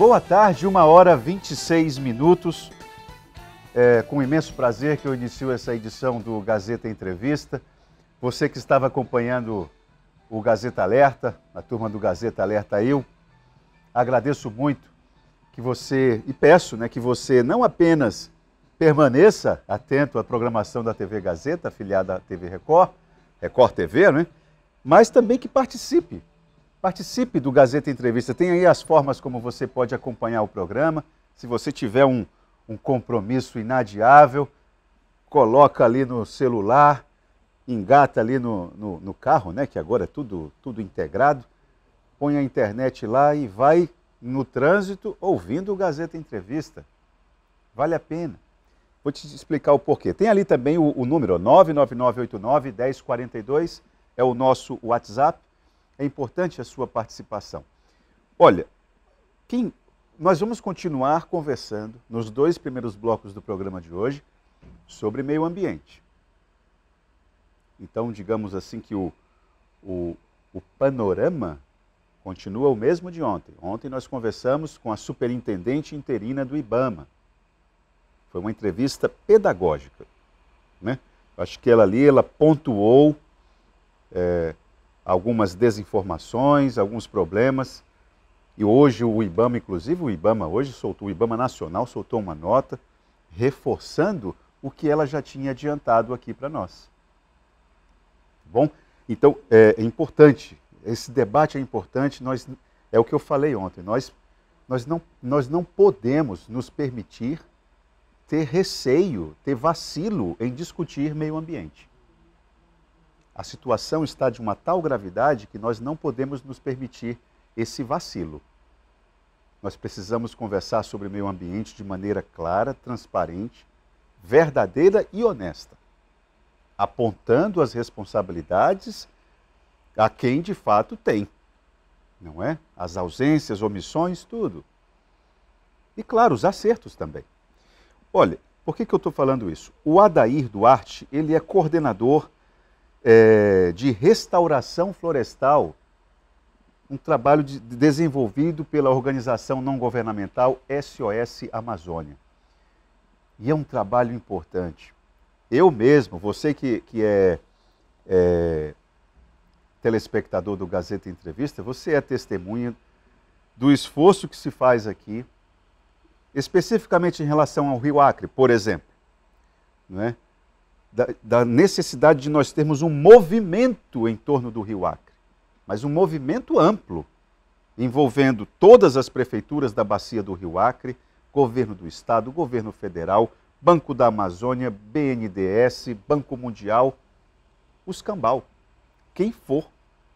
Boa tarde, uma hora 26 minutos. É com imenso prazer que eu inicio essa edição do Gazeta Entrevista. Você que estava acompanhando o Gazeta Alerta, a turma do Gazeta Alerta Eu, agradeço muito que você, e peço né, que você não apenas permaneça atento à programação da TV Gazeta, afiliada à TV Record, Record TV, né? mas também que participe Participe do Gazeta Entrevista. Tem aí as formas como você pode acompanhar o programa. Se você tiver um, um compromisso inadiável, coloca ali no celular, engata ali no, no, no, carro, né? Que agora é tudo, tudo integrado. Põe a internet lá e vai no trânsito ouvindo o Gazeta Entrevista. Vale a pena. Vou te explicar o porquê. Tem ali também o, o número 99989 1042, é o nosso WhatsApp. É importante a sua participação. Olha, quem, nós vamos continuar conversando nos dois primeiros blocos do programa de hoje sobre meio ambiente. Então, digamos assim que o, o, o panorama continua o mesmo de ontem. Ontem nós conversamos com a superintendente interina do IBAMA. Foi uma entrevista pedagógica. Né? Acho que ela ali ela pontuou é, algumas desinformações, alguns problemas. E hoje o IBAMA, inclusive o IBAMA hoje soltou, o IBAMA Nacional soltou uma nota reforçando o que ela já tinha adiantado aqui para nós. Bom, então é, é, importante, esse debate é importante, nós, é o que eu falei ontem, nós, nós, não, nós não podemos nos permitir ter receio, ter vacilo em discutir meio ambiente a situação está de uma tal gravidade que nós não podemos nos permitir esse vacilo. Nós precisamos conversar sobre o meio ambiente de maneira clara, transparente, verdadeira e honesta, apontando as responsabilidades a quem de fato tem, não é? As ausências, omissões, tudo. E claro, os acertos também. Olha, por que, que eu estou falando isso? O Adair Duarte, ele é coordenador é, de restauração florestal, um trabalho de, desenvolvido pela organização não governamental SOS Amazônia. E é um trabalho importante. Eu mesmo, você que, que é, é telespectador do Gazeta Entrevista, você é testemunha do esforço que se faz aqui, especificamente em relação ao Rio Acre, por exemplo. Não é? da, da necessidade de nós termos um movimento em torno do Rio Acre, mas um movimento amplo, envolvendo todas as prefeituras da bacia do Rio Acre, governo do estado, governo federal, Banco da Amazônia, BNDES, Banco Mundial, os cambal, quem for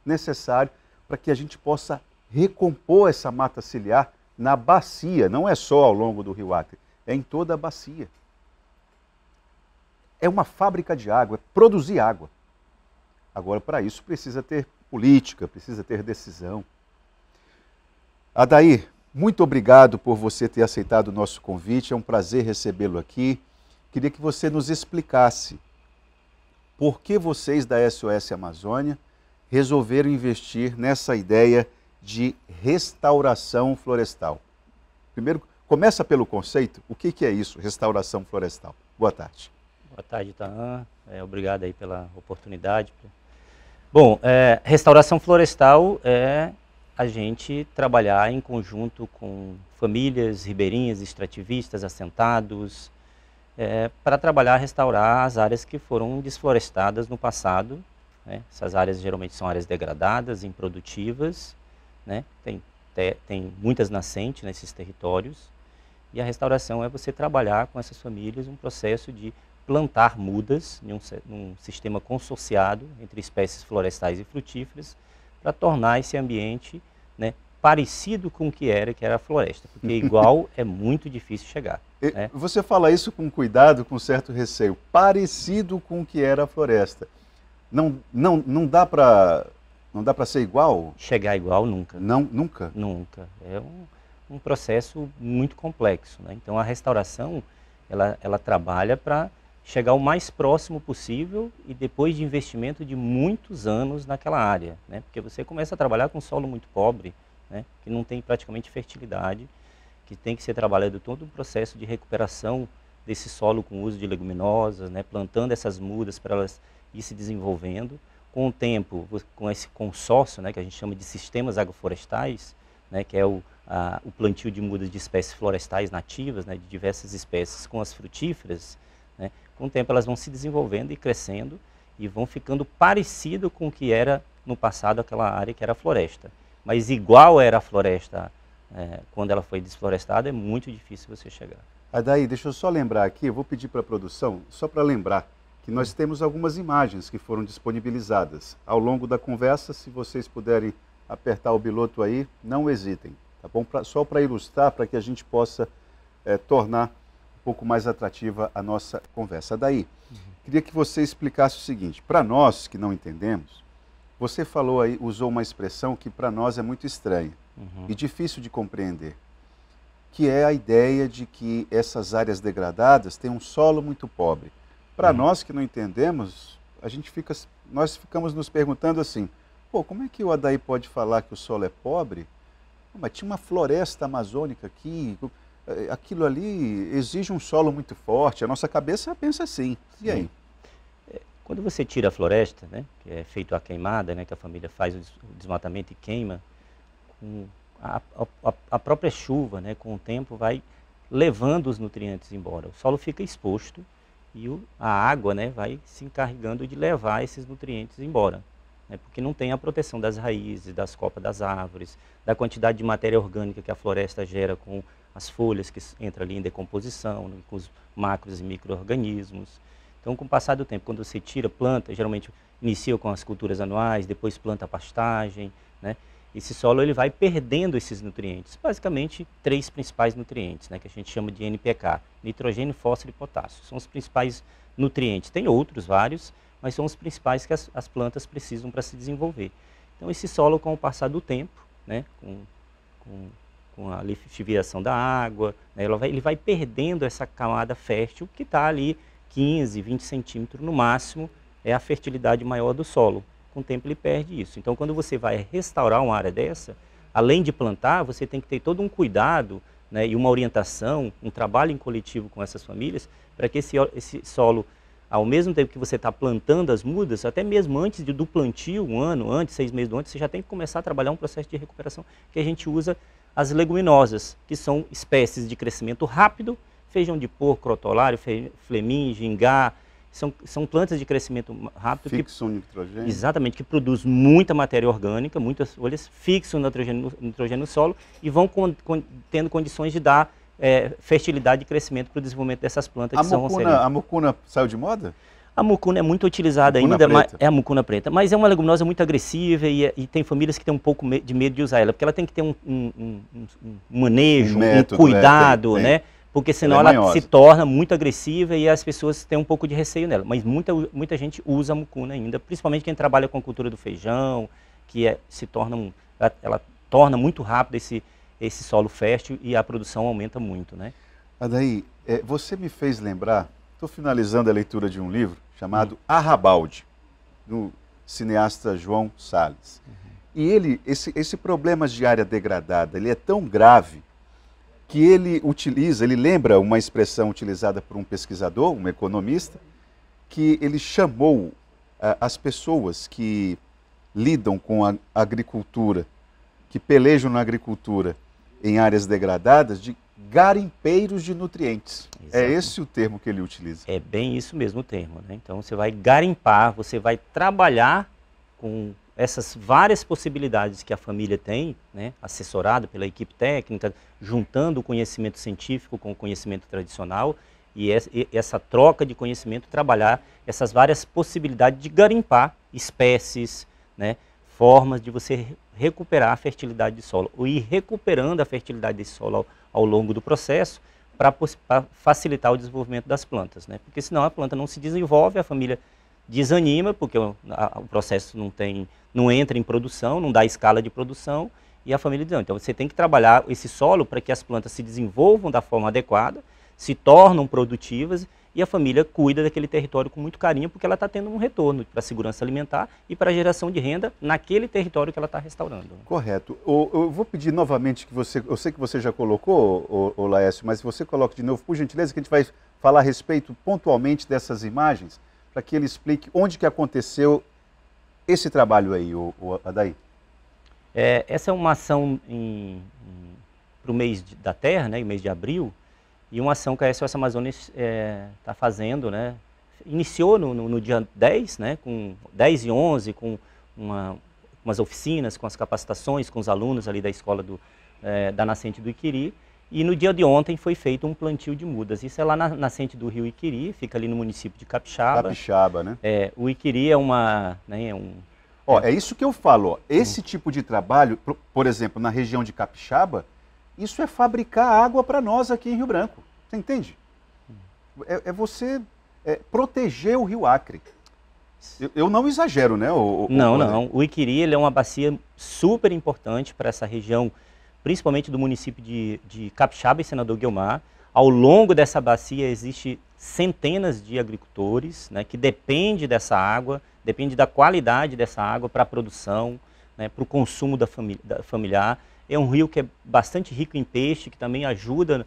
necessário para que a gente possa recompor essa mata ciliar na bacia, não é só ao longo do Rio Acre, é em toda a bacia é uma fábrica de água, é produzir água. Agora, para isso, precisa ter política, precisa ter decisão. Adair, muito obrigado por você ter aceitado o nosso convite, é um prazer recebê-lo aqui. Queria que você nos explicasse por que vocês da SOS Amazônia resolveram investir nessa ideia de restauração florestal. Primeiro, começa pelo conceito, o que é isso, restauração florestal? Boa tarde. Boa tarde, Taan. É, obrigado aí pela oportunidade. Bom, é, restauração florestal é a gente trabalhar em conjunto com famílias ribeirinhas, extrativistas, assentados, é, para trabalhar, restaurar as áreas que foram desflorestadas no passado. Né? Essas áreas geralmente são áreas degradadas, improdutivas, né? tem, te, tem muitas nascentes nesses territórios. E a restauração é você trabalhar com essas famílias um processo de plantar mudas num sistema consorciado entre espécies florestais e frutíferas para tornar esse ambiente né, parecido com o que era, que era a floresta, porque igual é muito difícil chegar. Né? Você fala isso com cuidado, com certo receio, parecido com o que era a floresta. Não, não, não dá para não dá para ser igual? Chegar igual nunca. Não, nunca? Nunca. É um, um processo muito complexo. Né? Então a restauração, ela, ela trabalha para chegar o mais próximo possível e depois de investimento de muitos anos naquela área, né? Porque você começa a trabalhar com solo muito pobre, né? Que não tem praticamente fertilidade, que tem que ser trabalhado todo um processo de recuperação desse solo com o uso de leguminosas, né? Plantando essas mudas para elas ir se desenvolvendo. Com o tempo, com esse consórcio, né? Que a gente chama de sistemas agroflorestais, né? Que é o a, o plantio de mudas de espécies florestais nativas, né? De diversas espécies com as frutíferas né? Com o tempo elas vão se desenvolvendo e crescendo e vão ficando parecido com o que era no passado aquela área que era floresta. Mas igual era a floresta é, quando ela foi desflorestada, é muito difícil você chegar. Adair, deixa eu só lembrar aqui, eu vou pedir para a produção, só para lembrar, que nós temos algumas imagens que foram disponibilizadas. Ao longo da conversa, se vocês puderem apertar o biloto aí, não hesitem, tá bom? Pra, só para ilustrar, para que a gente possa é, tornar pouco mais atrativa a nossa conversa. Daí, uhum. queria que você explicasse o seguinte: para nós que não entendemos, você falou aí, usou uma expressão que para nós é muito estranha uhum. e difícil de compreender, que é a ideia de que essas áreas degradadas têm um solo muito pobre. Para uhum. nós que não entendemos, a gente fica, nós ficamos nos perguntando assim: pô, como é que o Adair pode falar que o solo é pobre? Mas tinha uma floresta amazônica aqui. É, aquilo ali exige um solo muito forte. A nossa cabeça pensa assim. E aí? É, quando você tira a floresta, né, que é feito a queimada, né, que a família faz o desmatamento e queima, com a, a, a própria chuva, né, com o tempo, vai levando os nutrientes embora. O solo fica exposto e o, a água né, vai se encarregando de levar esses nutrientes embora. Né, porque não tem a proteção das raízes, das copas das árvores, da quantidade de matéria orgânica que a floresta gera com as folhas que entram ali em decomposição, com os macros e micro-organismos. Então, com o passar do tempo, quando você tira planta, geralmente inicia com as culturas anuais, depois planta pastagem, né? Esse solo ele vai perdendo esses nutrientes, basicamente três principais nutrientes, né, que a gente chama de NPK, nitrogênio, fósforo e potássio. São os principais nutrientes. Tem outros vários, mas são os principais que as, as plantas precisam para se desenvolver. Então esse solo, com o passar do tempo, né, com, com com a lixiviação da água, né? vai, ele vai perdendo essa camada fértil que está ali 15, 20 centímetros no máximo, é a fertilidade maior do solo. Com o tempo ele perde isso. Então quando você vai restaurar uma área dessa, além de plantar, você tem que ter todo um cuidado né, e uma orientação, um trabalho em coletivo com essas famílias, para que esse, esse solo ao mesmo tempo que você está plantando as mudas, até mesmo antes de, do plantio, um ano antes, seis meses antes, você já tem que começar a trabalhar um processo de recuperação que a gente usa as leguminosas, que são espécies de crescimento rápido, feijão de porco, crotolário, flemim, gingá, são, são plantas de crescimento rápido. Fixam que, nitrogênio. Exatamente, que produz muita matéria orgânica, muitas folhas, fixam nitrogênio, nitrogênio no solo e vão con, con, tendo condições de dar é, fertilidade e crescimento para o desenvolvimento dessas plantas a que mucuna, são A mucuna saiu de moda? A mucuna é muito utilizada mucuna ainda, é a mucuna preta, mas é uma leguminosa muito agressiva e, e tem famílias que têm um pouco de medo de usar ela, porque ela tem que ter um, um, um, um manejo, um, método, é, cuidado, né? Tem, tem. Né? Porque é senão ela, é ela se torna muito agressiva e as pessoas têm um pouco de receio nela. Mas muita, muita gente usa a mucuna ainda, principalmente quem trabalha com a cultura do feijão, que é, se torna um, ela, ela torna muito rápido esse, esse solo fértil e a produção aumenta muito, né? Adair, é, você me fez lembrar, estou finalizando a leitura de um livro chamado Arrabalde, do cineasta João Salles. E ele, esse, esse problema de área degradada, ele é tão grave que ele utiliza, ele lembra uma expressão utilizada por um pesquisador, um economista, que ele chamou uh, as pessoas que lidam com a agricultura, que pelejam na agricultura em áreas degradadas, de garimpeiros de nutrientes. Exato. É esse o termo que ele utiliza. É bem isso mesmo o termo. Né? Então você vai garimpar, você vai trabalhar com essas várias possibilidades que a família tem, né? assessorado pela equipe técnica, juntando o conhecimento científico com o conhecimento tradicional e essa troca de conhecimento, trabalhar essas várias possibilidades de garimpar espécies, né? formas de você recuperar a fertilidade de solo, ou ir recuperando a fertilidade desse solo ao, ao longo do processo, para facilitar o desenvolvimento das plantas, né? Porque senão a planta não se desenvolve, a família desanima, porque o, a, o processo não tem, não entra em produção, não dá escala de produção, e a família diz, então você tem que trabalhar esse solo para que as plantas se desenvolvam da forma adequada, se tornam produtivas e a família cuida daquele território com muito carinho, porque ela está tendo um retorno para a segurança alimentar e para a geração de renda naquele território que ela está restaurando. Correto. Eu, eu, vou pedir novamente que você, eu sei que você já colocou, o, o Laércio, mas você coloque de novo, por gentileza, que a gente vai falar a respeito pontualmente dessas imagens, para que ele explique onde que aconteceu esse trabalho aí, o, o Adair. É, essa é uma ação para o mês de, da Terra, né, o mês de abril, e uma ação que a SOS Amazonas está é, tá fazendo, né? Iniciou no, no, no, dia 10, né? Com 10 e 11, com uma, umas oficinas, com as capacitações, com os alunos ali da escola do, é, da Nascente do Iquiri. E no dia de ontem foi feito um plantio de mudas. Isso é lá na nascente do rio Iquiri, fica ali no município de Capixaba. Capixaba, né? É, o Iquiri é uma... Né, é um, ó, é... é isso que eu falo. Ó. Esse tipo de trabalho, por exemplo, na região de Capixaba, isso é fabricar água para nós aqui em Rio Branco. Você entende? É, é você é, proteger o rio Acre. Eu, eu não exagero, né? O, o, não, o... não. O Iquiri ele é uma bacia super importante para essa região, principalmente do município de, de Capixaba e Senador Guilmar. Ao longo dessa bacia existe centenas de agricultores né, que depende dessa água, depende da qualidade dessa água para a produção, né, para o consumo da, famí da familiar. É um rio que é bastante rico em peixe, que também ajuda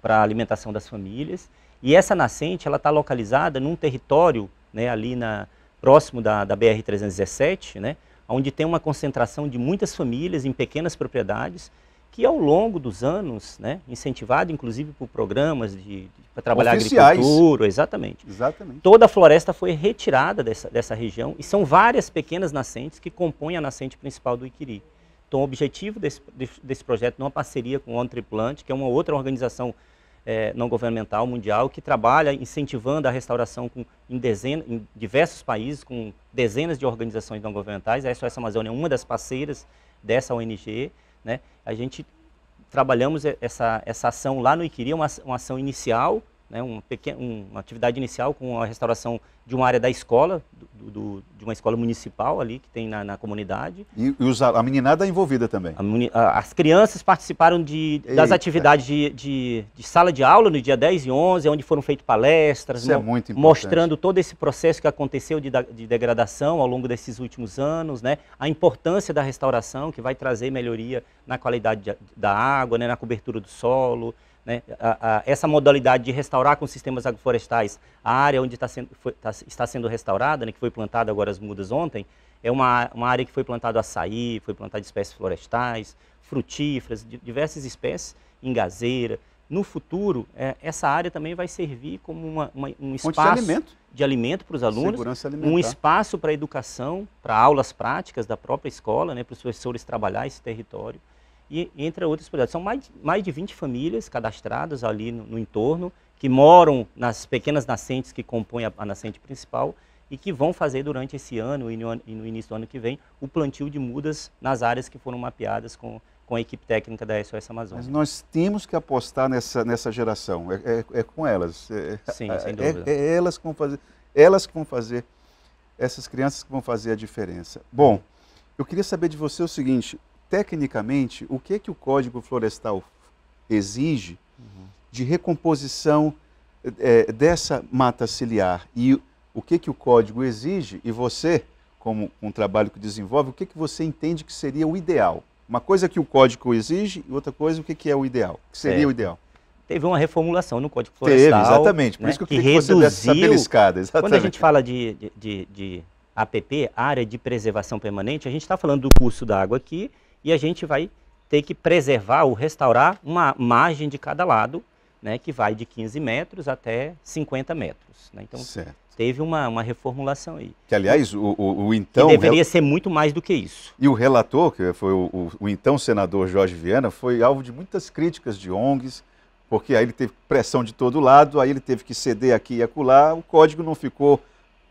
para a alimentação das famílias. E essa nascente ela está localizada num território né, ali na, próximo da, da BR-317, né, onde tem uma concentração de muitas famílias em pequenas propriedades que ao longo dos anos, né, incentivado inclusive por programas de, de para trabalhar Oficiais. agricultura, exatamente. Exatamente. Toda a floresta foi retirada dessa, dessa região e são várias pequenas nascentes que compõem a nascente principal do Iquiri. Então, o objetivo desse, desse projeto é uma parceria com o ONU que é uma outra organização é, não governamental mundial que trabalha incentivando a restauração com, em, dezena, em, diversos países, com dezenas de organizações não governamentais. A SOS Amazônia é uma das parceiras dessa ONG. Né? A gente trabalhamos essa, essa ação lá no Iquiri, é uma, uma ação inicial né, um uma atividade inicial com a restauração de uma área da escola, do, do, de uma escola municipal ali que tem na, na comunidade. E, e os, a meninada é envolvida também? A, as crianças participaram de, das Eita. atividades de, de, de, sala de aula no dia 10 e 11, onde foram feitas palestras, é mostrando todo esse processo que aconteceu de, de degradação ao longo desses últimos anos, né, a importância da restauração que vai trazer melhoria na qualidade da água, né, na cobertura do solo, né? A, a, essa modalidade de restaurar com sistemas agroflorestais a área onde tá sendo, foi, tá, está sendo restaurada, né, que foi plantada agora as mudas ontem, é uma, uma área que foi plantado açaí, foi plantado espécies florestais, frutíferas, diversas espécies, engazeira. No futuro, é, essa área também vai servir como uma, uma, um espaço de alimento, alimento para os alunos, um espaço para educação, para aulas práticas da própria escola, né, para os professores trabalhar esse território e entre outras propriedades. São mais, mais de 20 famílias cadastradas ali no, no entorno, que moram nas pequenas nascentes que compõem a, a, nascente principal e que vão fazer durante esse ano e no, e no, início do ano que vem o plantio de mudas nas áreas que foram mapeadas com, com a equipe técnica da SOS Amazônia. Mas nós temos que apostar nessa, nessa geração, é, é, é com elas. É, Sim, é, sem é, dúvida. É, elas, que vão fazer, elas que vão fazer, essas crianças que vão fazer a diferença. Bom, eu queria saber de você o seguinte, tecnicamente, o que, é que o Código Florestal exige de recomposição é, dessa mata ciliar e o que, é que o código exige e você, como um trabalho que desenvolve, o que, é que você entende que seria o ideal? Uma coisa que o código exige e outra coisa, o que, é que é o ideal? que seria é. o ideal? Teve uma reformulação no Código Florestal. Teve, exatamente. Por né, isso que eu queria que, reduziu... que você beliscada. Quando a gente fala de, de, de, de APP, Área de Preservação Permanente, a gente está falando do curso da água aqui e a gente vai ter que preservar ou restaurar uma margem de cada lado, né, que vai de 15 metros até 50 metros. Né? Então, certo. teve uma, uma reformulação aí. Que, aliás, o, o, o então... Que deveria ser muito mais do que isso. E o relator, que foi o, o, então senador Jorge Viana, foi alvo de muitas críticas de ONGs, porque aí ele teve pressão de todo lado, aí ele teve que ceder aqui e acolá, o código não ficou...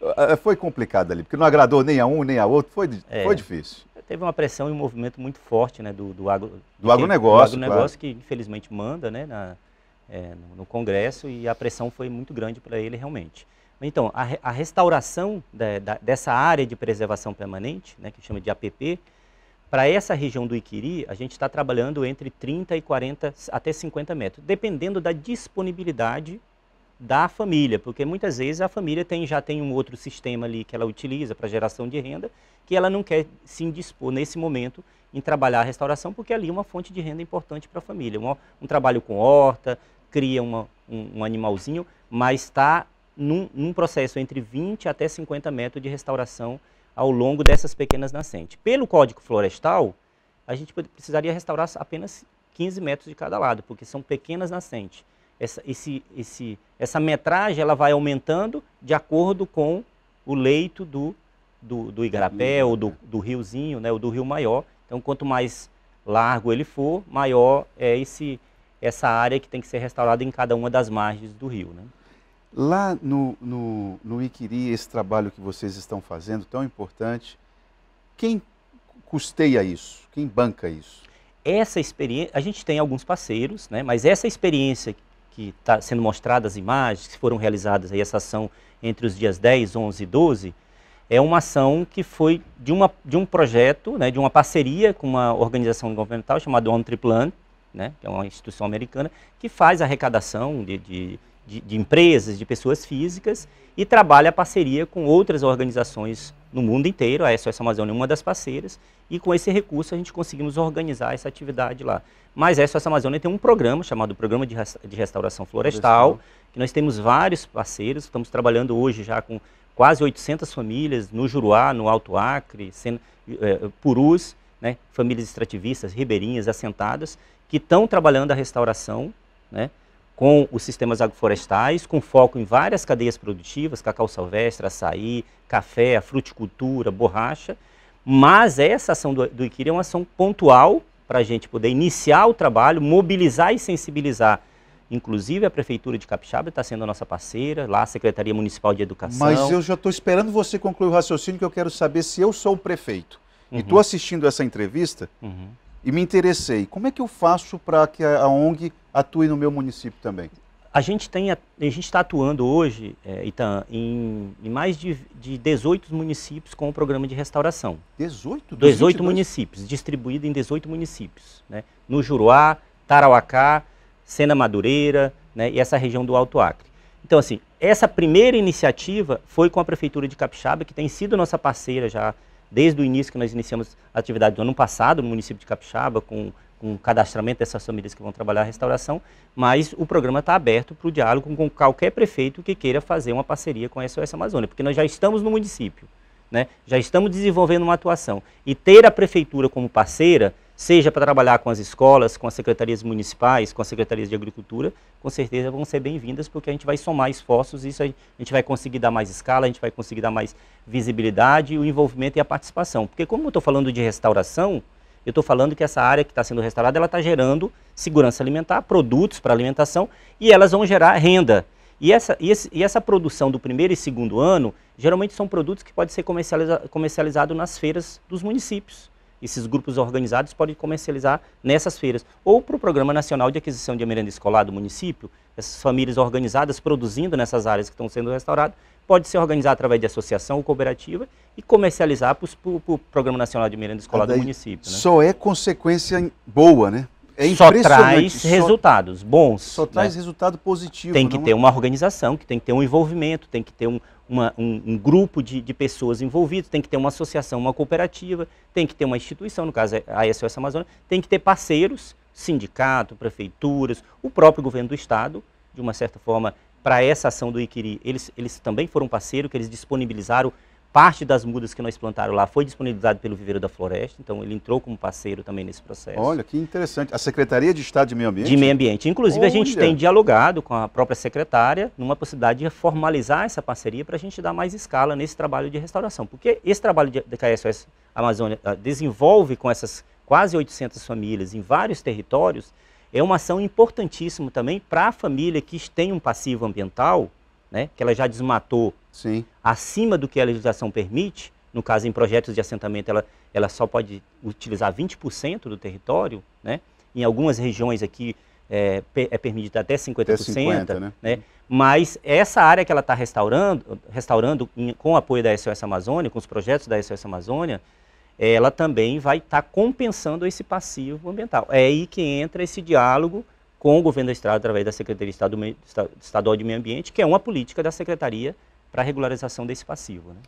Eh, eh, foi complicado ali, porque não agradou nem a um nem a outro, foi, é. foi difícil teve uma pressão e um movimento muito forte né, do, do, agro, do agronegócio, do agronegócio claro. que infelizmente manda né, na, é, no, no, Congresso e a pressão foi muito grande para ele realmente. Então, a, a restauração da, da, dessa área de preservação permanente, né, que chama de APP, para essa região do Iquiri, a gente está trabalhando entre 30 e 40 até 50 metros, dependendo da disponibilidade da família, porque muitas vezes a família tem, já tem um outro sistema ali que ela utiliza para geração de renda, que ela não quer se indispor nesse momento em trabalhar a restauração, porque ali é uma fonte de renda importante para a família. Um, um, trabalho com horta, cria uma, um, um, animalzinho, mas está num, num, processo entre 20 até 50 metros de restauração ao longo dessas pequenas nascentes. Pelo Código Florestal, a gente precisaria restaurar apenas 15 metros de cada lado, porque são pequenas nascentes essa, esse, esse, essa metragem ela vai aumentando de acordo com o leito do, do, do igarapé ou do, do riozinho, né, ou do rio maior. Então, quanto mais largo ele for, maior é esse, essa área que tem que ser restaurada em cada uma das margens do rio. Né? Lá no, no, no Iquiri, esse trabalho que vocês estão fazendo, tão importante, quem custeia isso? Quem banca isso? Essa experiência, a gente tem alguns parceiros, né? mas essa experiência que está sendo mostradas as imagens, que foram realizadas aí essa ação entre os dias 10, 11 e 12, é uma ação que foi de, uma, de um projeto, né, de uma parceria com uma organização governamental chamada ONTRIPLAN, né, que é uma instituição americana, que faz arrecadação de, de, de, de empresas, de pessoas físicas e trabalha a parceria com outras organizações no mundo inteiro, a SOS Amazônia é uma das parceiras, e com esse recurso a gente conseguimos organizar essa atividade lá. Mas a SOS Amazônia tem um programa chamado Programa de, de Restauração Florestal, que nós temos vários parceiros, estamos trabalhando hoje já com quase 800 famílias no Juruá, no Alto Acre, Sen, eh, Purus, né, famílias extrativistas, ribeirinhas, assentadas, que estão trabalhando a restauração, né, com os sistemas agroflorestais, com foco em várias cadeias produtivas, cacau silvestre, açaí, café, fruticultura, borracha, mas essa ação do, do Iquiri é uma ação pontual para a gente poder iniciar o trabalho, mobilizar e sensibilizar. Inclusive, a Prefeitura de Capixaba está sendo a nossa parceira, lá a Secretaria Municipal de Educação. Mas eu já estou esperando você concluir o raciocínio, que eu quero saber se eu sou o prefeito uhum. e estou assistindo essa entrevista uhum. e me interessei. Como é que eu faço para que a ONG atue no meu município também? A gente tem, a gente está atuando hoje, é, Itan, em, em mais de, de, 18 municípios com o programa de restauração. 18? 18, municípios, distribuído em 18 municípios, né? No Juruá, Tarauacá, Sena Madureira, né? E essa região do Alto Acre. Então, assim, essa primeira iniciativa foi com a prefeitura de Capixaba, que tem sido nossa parceira já desde o início que nós iniciamos a atividade do ano passado no município de Capixaba com com o cadastramento dessas famílias que vão trabalhar a restauração, mas o programa está aberto para o diálogo com qualquer prefeito que queira fazer uma parceria com a SOS Amazônia, porque nós já estamos no município, né? já estamos desenvolvendo uma atuação. E ter a prefeitura como parceira, seja para trabalhar com as escolas, com as secretarias municipais, com as secretarias de agricultura, com certeza vão ser bem-vindas, porque a gente vai somar esforços, isso a gente vai conseguir dar mais escala, a gente vai conseguir dar mais visibilidade, o envolvimento e a participação. Porque como eu estou falando de restauração, eu estou falando que essa área que está sendo restaurada, ela está gerando segurança alimentar, produtos para alimentação e elas vão gerar renda. E essa, e, esse, e essa produção do primeiro e segundo ano, geralmente são produtos que podem ser comercializa, comercializados nas feiras dos municípios. Esses grupos organizados podem comercializar nessas feiras. Ou para o Programa Nacional de Aquisição de Merenda Escolar do município, essas famílias organizadas produzindo nessas áreas que estão sendo restauradas, pode ser organizado através de associação ou cooperativa e comercializar para o Programa Nacional de Merenda Escolar do município. Né? Só é consequência boa, né? É só traz só, resultados bons. Só traz né? resultado positivo. Tem que não? ter é? uma organização, que tem que ter um envolvimento, tem que ter um, uma, um, um grupo de, de, pessoas envolvidas, tem que ter uma associação, uma cooperativa, tem que ter uma instituição, no caso é a SOS Amazônia, tem que ter parceiros, sindicato, prefeituras, o próprio governo do estado, de uma certa forma para essa ação do Iquiri, eles, eles também foram parceiro, que eles disponibilizaram parte das mudas que nós plantaram lá foi disponibilizado pelo Viveiro da Floresta, então ele entrou como parceiro também nesse processo. Olha, que interessante. A Secretaria de Estado de Meio Ambiente? De Meio Ambiente. Inclusive, Olha. a gente tem dialogado com a própria secretária numa possibilidade de formalizar essa parceria para a gente dar mais escala nesse trabalho de restauração. Porque esse trabalho de, da KSOS Amazônia ah, desenvolve com essas quase 800 famílias em vários territórios é uma ação importantíssima também para a família que tem um passivo ambiental, né, que ela já desmatou Sim. acima do que a legislação permite. No caso, em projetos de assentamento, ela, ela só pode utilizar 20% do território. Né? Em algumas regiões aqui é, é permitido até 50%. Até 50 né? né? Mas essa área que ela está restaurando, restaurando com o apoio da SOS Amazônia, com os projetos da SOS Amazônia, ela também vai estar tá compensando esse passivo ambiental. É aí que entra esse diálogo com o governo do Estado, através da Secretaria Estadual de Meio Ambiente, que é uma política da Secretaria para a regularização desse passivo. Né?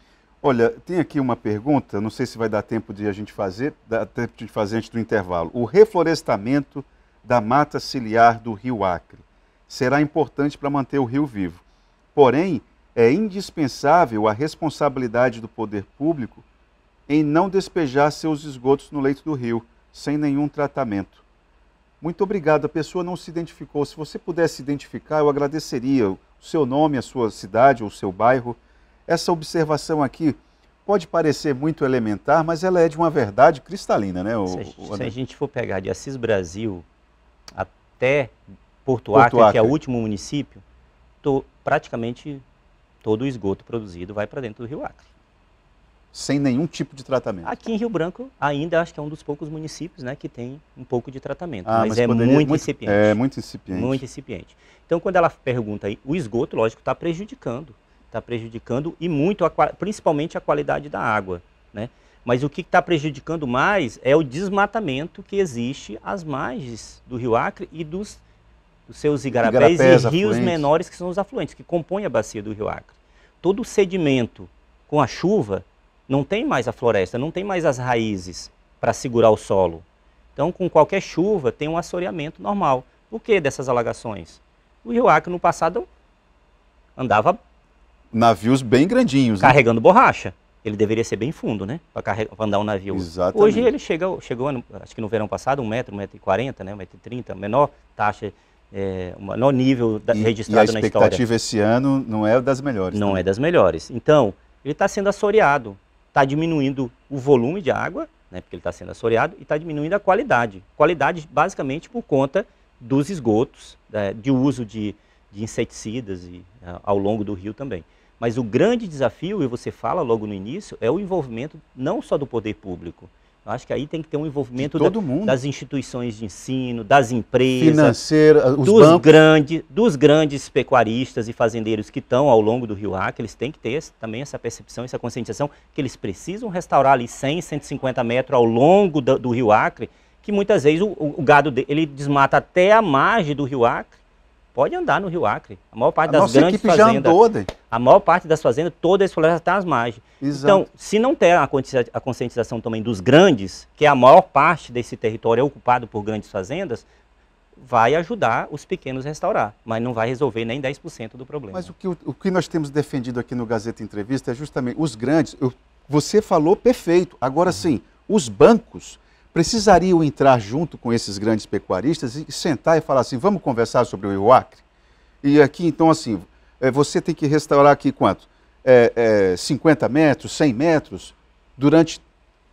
Olha, tem aqui uma pergunta, não sei se vai dar tempo de a gente fazer, dá tempo de fazer antes do intervalo. O reflorestamento da mata ciliar do rio Acre será importante para manter o rio vivo. Porém, é indispensável a responsabilidade do poder público em não despejar seus esgotos no leito do rio, sem nenhum tratamento. Muito obrigado. A pessoa não se identificou. Se você pudesse identificar, eu agradeceria o seu nome, a sua cidade ou o seu bairro. Essa observação aqui pode parecer muito elementar, mas ela é de uma verdade cristalina, né? O, se, a, se, a, gente for pegar de Assis Brasil até Porto, Porto Acre, Acre, que é o último município, to, praticamente todo o esgoto produzido vai para dentro do Rio Acre sem nenhum tipo de tratamento. Aqui em Rio Branco, ainda acho que é um dos poucos municípios né, que tem um pouco de tratamento, ah, mas, mas, é poderia, muito, muito, incipiente. É muito incipiente. Muito incipiente. Então, quando ela pergunta aí, o esgoto, lógico, está prejudicando, está prejudicando e muito, a, principalmente a qualidade da água, né? Mas o que está prejudicando mais é o desmatamento que existe às margens do Rio Acre e dos, dos seus igarapés, e rios menores que são os afluentes, que compõem a bacia do Rio Acre. Todo o sedimento com a chuva não tem mais a floresta, não tem mais as raízes para segurar o solo. Então, com qualquer chuva, tem um assoreamento normal. Por que dessas alagações? O rio Acre, no passado, andava... Navios bem grandinhos. Né? Carregando né? borracha. Ele deveria ser bem fundo, né? Para andar um navio. Exatamente. Hoje ele chega, chegou, acho que no verão passado, um metro, um metro, e quarenta, né? um metro, e trinta, menor taxa é, um menor nível da, e, registrado e na história. a expectativa esse ano não é das melhores. Não também. Né? é das melhores. Então, ele está sendo assoreado está diminuindo o volume de água, né, porque ele está sendo assoreado, e está diminuindo a qualidade. Qualidade basicamente por conta dos esgotos, né, de uso de, de inseticidas e, ao longo do rio também. Mas o grande desafio, e você fala logo no início, é o envolvimento não só do poder público, eu acho que aí tem que ter um envolvimento todo da, mundo. das instituições de ensino, das empresas, financeira, os dos grandes, dos grandes pecuaristas e fazendeiros que estão ao longo do Rio Acre, eles têm que ter esse, também essa percepção, essa conscientização que eles precisam restaurar ali 100, 150 metros ao longo do, do Rio Acre, que muitas vezes o, o, gado ele desmata até a margem do Rio Acre Pode andar no Rio Acre. A maior parte a das grandes fazendas. Já andou, a maior parte das fazendas, toda a exploração está às margens. Exato. Então, se não tem a conscientização também dos grandes, que é a maior parte desse território é ocupado por grandes fazendas, vai ajudar os pequenos a restaurar, mas não vai resolver nem 10% do problema. Mas o que, o que nós temos defendido aqui no Gazeta Entrevista é justamente os grandes. Eu, você falou perfeito. Agora uhum. sim, os bancos precisariam entrar junto com esses grandes pecuaristas e sentar e falar assim, vamos conversar sobre o Acre? E aqui, então, assim, é, você tem que restaurar aqui quanto? É, é, 50 metros, 100 metros, durante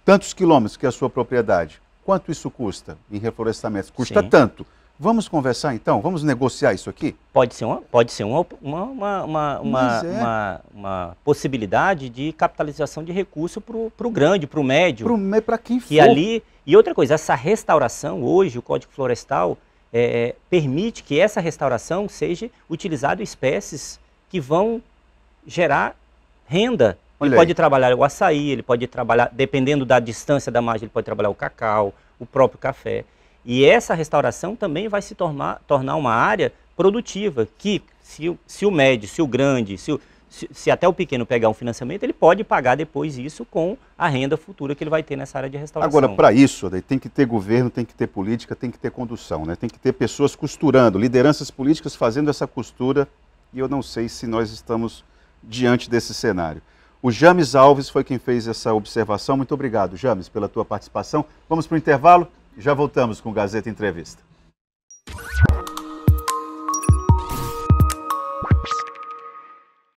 tantos quilômetros que é a sua propriedade. Quanto isso custa em reflorestamento? Custa Sim. tanto. Vamos conversar então? Vamos negociar isso aqui? Pode ser uma, pode ser uma, uma, uma, uma, é. uma, uma possibilidade de capitalização de recurso para o grande, para o médio. Para quem que for. Que ali e outra coisa, essa restauração, hoje o Código Florestal é, é permite que essa restauração seja utilizada espécies que vão gerar renda. Ele pode trabalhar o açaí, ele pode trabalhar, dependendo da distância da margem, ele pode trabalhar o cacau, o próprio café. E essa restauração também vai se tornar, tornar uma área produtiva, que se, se o médio, se o grande, se o, se, se, até o pequeno pegar um financiamento, ele pode pagar depois isso com a renda futura que ele vai ter nessa área de restauração. Agora, para isso, tem que ter governo, tem que ter política, tem que ter condução, né? tem que ter pessoas costurando, lideranças políticas fazendo essa costura, e eu não sei se nós estamos diante desse cenário. O James Alves foi quem fez essa observação. Muito obrigado, James, pela tua participação. Vamos para o intervalo, já voltamos com Gazeta Entrevista.